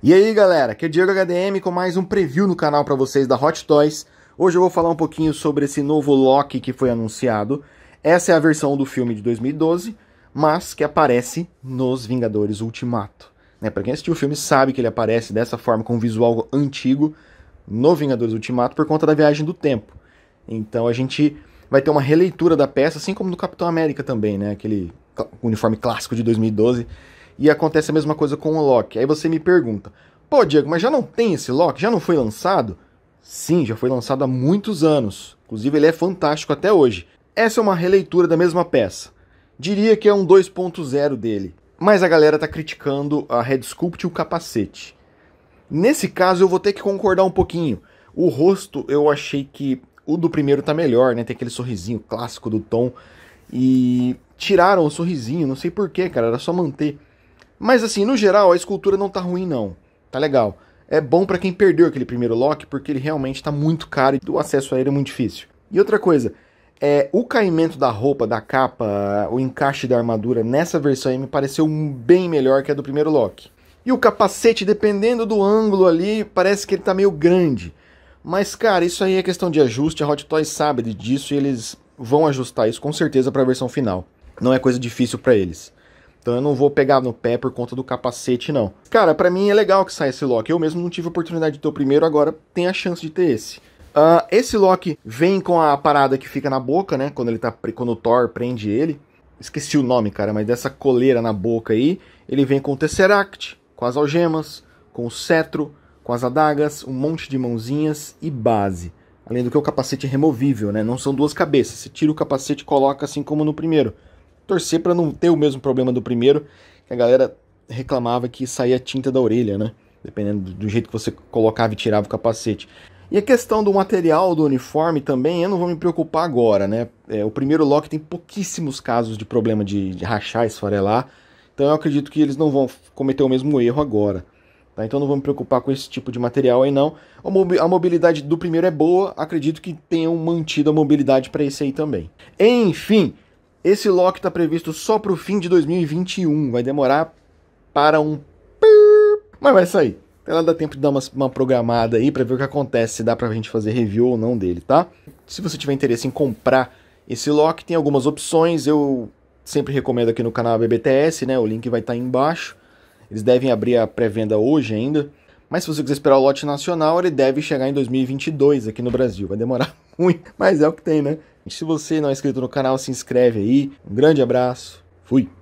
E aí galera, aqui é o Diego HDM com mais um preview no canal para vocês da Hot Toys. Hoje eu vou falar um pouquinho sobre esse novo Loki que foi anunciado. Essa é a versão do filme de 2012, mas que aparece nos Vingadores Ultimato. Né, para quem assistiu o filme sabe que ele aparece dessa forma, com um visual antigo, no Vingadores Ultimato por conta da viagem do tempo. Então a gente vai ter uma releitura da peça, assim como no Capitão América também, né? Aquele uniforme clássico de 2012 e acontece a mesma coisa com o Loki. Aí você me pergunta: pô, Diego, mas já não tem esse Loki? Já não foi lançado? Sim, já foi lançado há muitos anos. Inclusive, ele é fantástico até hoje. Essa é uma releitura da mesma peça. Diria que é um 2.0 dele. Mas a galera tá criticando a Red Sculpt e o capacete. Nesse caso, eu vou ter que concordar um pouquinho. O rosto, eu achei que o do primeiro tá melhor, né? Tem aquele sorrisinho clássico do Tom. E tiraram o sorrisinho, não sei porquê, cara. Era só manter. Mas assim, no geral, a escultura não tá ruim não. Tá legal. É bom para quem perdeu aquele primeiro lock, porque ele realmente tá muito caro e o acesso a ele é muito difícil. E outra coisa, é, o caimento da roupa, da capa, o encaixe da armadura nessa versão aí me pareceu bem melhor que a do primeiro lock. E o capacete, dependendo do ângulo ali, parece que ele tá meio grande. Mas, cara, isso aí é questão de ajuste, a Hot Toys sabe disso e eles vão ajustar isso com certeza para a versão final. Não é coisa difícil para eles. Então eu não vou pegar no pé por conta do capacete, não. Cara, para mim é legal que saia esse lock. Eu mesmo não tive a oportunidade de ter o primeiro, agora tem a chance de ter esse. Uh, esse lock vem com a parada que fica na boca, né? Quando ele tá. Quando o Thor prende ele. Esqueci o nome, cara, mas dessa coleira na boca aí. Ele vem com o Tesseract, com as algemas, com o cetro, com as adagas, um monte de mãozinhas e base. Além do que o capacete é removível, né? Não são duas cabeças. Você tira o capacete e coloca assim como no primeiro torcer para não ter o mesmo problema do primeiro, que a galera reclamava que saía tinta da orelha, né? Dependendo do jeito que você colocava e tirava o capacete. E a questão do material do uniforme também, eu não vou me preocupar agora, né? É, o primeiro Loki tem pouquíssimos casos de problema de, de rachar, esfarelar, então eu acredito que eles não vão cometer o mesmo erro agora. Tá? Então não vou me preocupar com esse tipo de material aí não. A mobilidade do primeiro é boa, acredito que tenham mantido a mobilidade para esse aí também. Enfim, esse lock está previsto só para o fim de 2021. Vai demorar para um. Mas vai sair. Ela dá tempo de dar uma, uma programada aí para ver o que acontece, se dá para a gente fazer review ou não dele, tá? Se você tiver interesse em comprar esse lock, tem algumas opções. Eu sempre recomendo aqui no canal BBTS, né? O link vai estar tá aí embaixo. Eles devem abrir a pré-venda hoje ainda. Mas se você quiser esperar o lote nacional, ele deve chegar em 2022 aqui no Brasil. Vai demorar muito, mas é o que tem, né? E se você não é inscrito no canal, se inscreve aí. Um grande abraço. Fui.